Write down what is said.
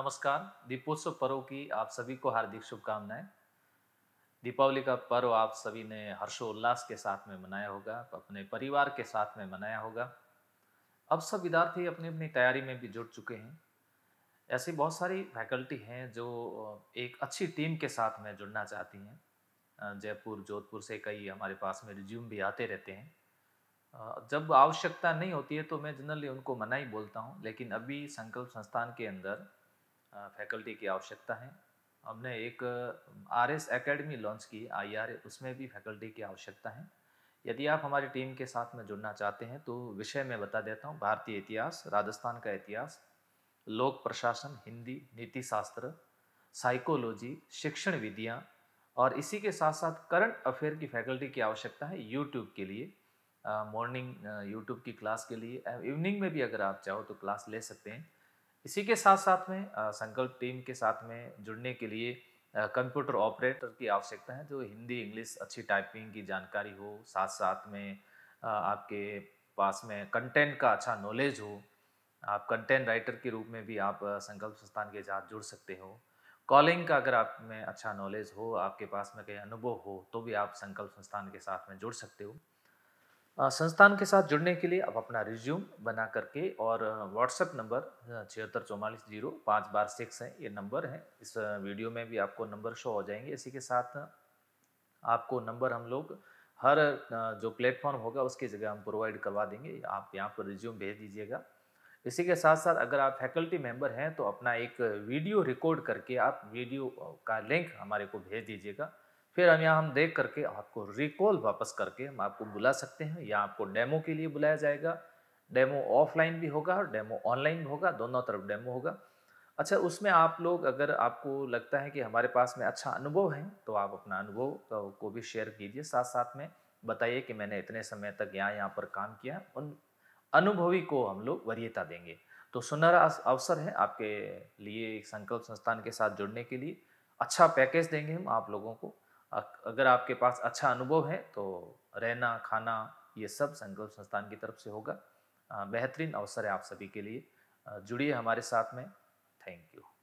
नमस्कार दीपोत्सव पर्व की आप सभी को हार्दिक शुभकामनाएं दीपावली का पर्व आप सभी ने हर्षोल्लास के साथ में मनाया होगा अपने परिवार के साथ में मनाया होगा अब सब विद्यार्थी अपनी अपनी तैयारी में भी जुट चुके हैं ऐसी बहुत सारी फैकल्टी हैं जो एक अच्छी टीम के साथ में जुड़ना चाहती हैं जयपुर जोधपुर से कई हमारे पास में रिज्यूम भी आते रहते हैं जब आवश्यकता नहीं होती है तो मैं जनरली उनको मना ही बोलता हूँ लेकिन अभी संकल्प संस्थान के अंदर फैकल्टी की आवश्यकता है हमने एक आर एस अकेडमी लॉन्च की आई आर उसमें भी फैकल्टी की आवश्यकता है यदि आप हमारी टीम के साथ में जुड़ना चाहते हैं तो विषय में बता देता हूँ भारतीय इतिहास राजस्थान का इतिहास लोक प्रशासन हिंदी नीति शास्त्र साइकोलॉजी शिक्षण विधियाँ और इसी के साथ साथ करंट अफेयर की फैकल्टी की आवश्यकता है यूट्यूब के लिए मॉर्निंग यूट्यूब की क्लास के लिए इवनिंग में भी अगर आप चाहो तो क्लास ले सकते हैं इसी के साथ साथ में संकल्प टीम के साथ में जुड़ने के लिए कंप्यूटर ऑपरेटर की आवश्यकता है जो हिंदी इंग्लिश अच्छी टाइपिंग की जानकारी हो साथ साथ में आपके पास में कंटेंट का अच्छा नॉलेज हो आप कंटेंट राइटर के रूप में भी आप संकल्प संस्थान के साथ जुड़ सकते हो कॉलिंग का अगर आप में अच्छा नॉलेज हो आपके पास में कहीं अनुभव हो तो भी आप संकल्प संस्थान के साथ में जुड़ सकते हो संस्थान के साथ जुड़ने के लिए आप अपना रिज्यूम बना करके और व्हाट्सएप नंबर छिहत्तर चौवालीस जीरो पाँच बार सिक्स है ये नंबर है इस वीडियो में भी आपको नंबर शो हो जाएंगे इसी के साथ आपको नंबर हम लोग हर जो प्लेटफॉर्म होगा उसकी जगह हम प्रोवाइड करवा देंगे आप यहाँ पर रिज्यूम भेज दीजिएगा इसी के साथ साथ अगर आप फैकल्टी मेंबर हैं तो अपना एक वीडियो रिकॉर्ड करके आप वीडियो का लिंक हमारे को भेज दीजिएगा फिर हम यहाँ हम देख करके आपको रिकॉल वापस करके हम आपको बुला सकते हैं या आपको डेमो के लिए बुलाया जाएगा डेमो ऑफलाइन भी होगा और डेमो ऑनलाइन भी होगा दोनों तरफ डेमो होगा अच्छा उसमें आप लोग अगर आपको लगता है कि हमारे पास में अच्छा अनुभव है तो आप अपना अनुभव को भी शेयर कीजिए साथ साथ में बताइए कि मैंने इतने समय तक यहाँ यहाँ पर काम किया उन अनुभवी को हम लोग वरीयता देंगे तो सुनहरा अवसर है आपके लिए संकल्प संस्थान के साथ जुड़ने के लिए अच्छा पैकेज देंगे हम आप लोगों को अगर आपके पास अच्छा अनुभव है तो रहना खाना ये सब संकल्प संस्थान की तरफ से होगा बेहतरीन अवसर है आप सभी के लिए जुड़िए हमारे साथ में थैंक यू